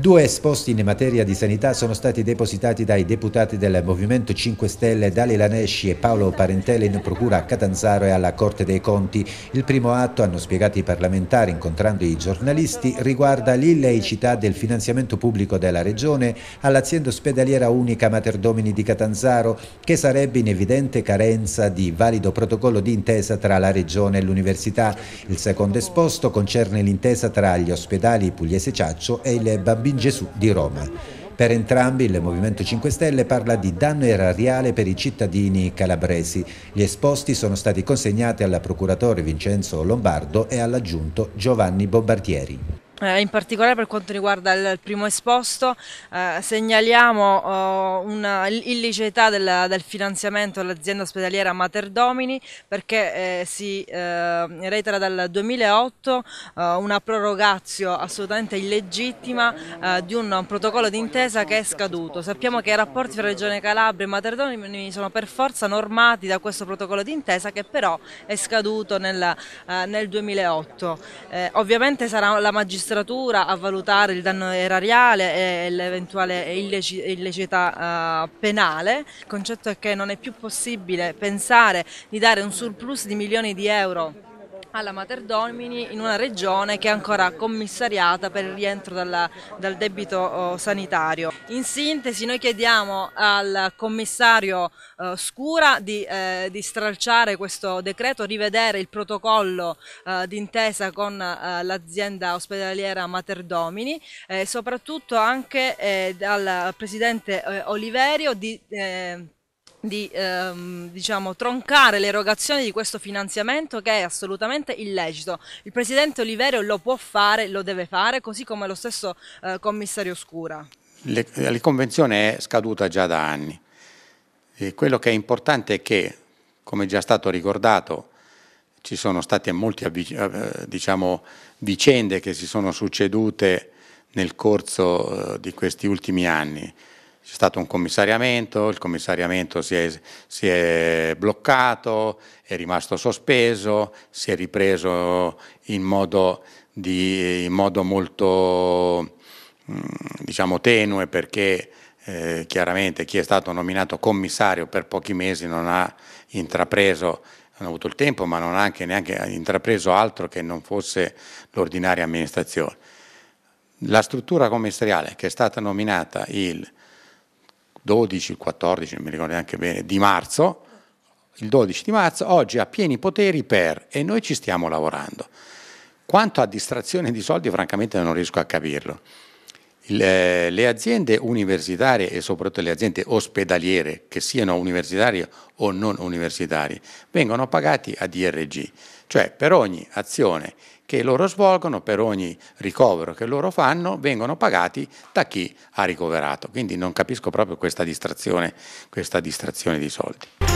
Due esposti in materia di sanità sono stati depositati dai deputati del Movimento 5 Stelle Dali Lanesci e Paolo Parentele in procura a Catanzaro e alla Corte dei Conti. Il primo atto, hanno spiegato i parlamentari incontrando i giornalisti, riguarda l'illeicità del finanziamento pubblico della Regione all'azienda ospedaliera unica Mater Domini di Catanzaro, che sarebbe in evidente carenza di valido protocollo di intesa tra la Regione e l'Università. Il secondo esposto concerne l'intesa tra gli ospedali Pugliese Ciaccio e il Bambino di Gesù di Roma. Per entrambi il Movimento 5 Stelle parla di danno erariale per i cittadini calabresi. Gli esposti sono stati consegnati al procuratore Vincenzo Lombardo e all'aggiunto Giovanni Bombardieri. Eh, in particolare per quanto riguarda il, il primo esposto, eh, segnaliamo eh, una illiceità del, del finanziamento all'azienda ospedaliera Mater Domini perché eh, si eh, reitera dal 2008 eh, una prorogazio assolutamente illegittima di un, un protocollo d'intesa che è scaduto. Sappiamo che i rapporti fra Regione Calabria e Mater Domini sono per forza normati da questo protocollo d'intesa che però è scaduto nel, nel 2008. ovviamente sarà la magistratura magistratura a valutare il danno erariale e l'eventuale illecità eh, penale. Il concetto è che non è più possibile pensare di dare un surplus di milioni di euro alla Mater Domini in una regione che è ancora commissariata per il rientro dalla, dal debito oh, sanitario. In sintesi noi chiediamo al commissario eh, Scura di, eh, di, stralciare questo decreto, rivedere il protocollo eh, d'intesa con eh, l'azienda ospedaliera Mater Domini e eh, soprattutto anche eh, al presidente Oliverio di di ehm, diciamo, troncare l'erogazione di questo finanziamento che è assolutamente illecito. Il Presidente Oliverio lo può fare, lo deve fare, così come lo stesso eh, commissario Scura. la convenzione è scaduta già da anni. E quello che è importante è che, come già stato ricordato, ci sono state molte eh, diciamo, vicende che si sono succedute nel corso eh, di questi ultimi anni c'è stato un commissariamento, il commissariamento si è, si è, bloccato, è rimasto sospeso, si è ripreso in modo, di, in modo molto diciamo, tenue perché eh, chiaramente chi è stato nominato commissario per pochi mesi non ha intrapreso non ha avuto il tempo, ma non ha anche neanche intrapreso altro che non fosse l'ordinaria amministrazione. La struttura commissariale che è stata nominata il 12, il 14, non mi ricordo neanche bene, di marzo, il 12 di marzo, oggi ha pieni poteri per, e noi ci stiamo lavorando. Quanto a distrazione di soldi, francamente non riesco a capirlo. Il, eh, le aziende universitarie e soprattutto le aziende ospedaliere, che siano universitarie o non universitarie, vengono pagati a DRG, cioè per ogni azione che loro svolgono per ogni ricovero che loro fanno vengono pagati da chi ha ricoverato. Quindi non capisco proprio questa distrazione, questa distrazione di soldi.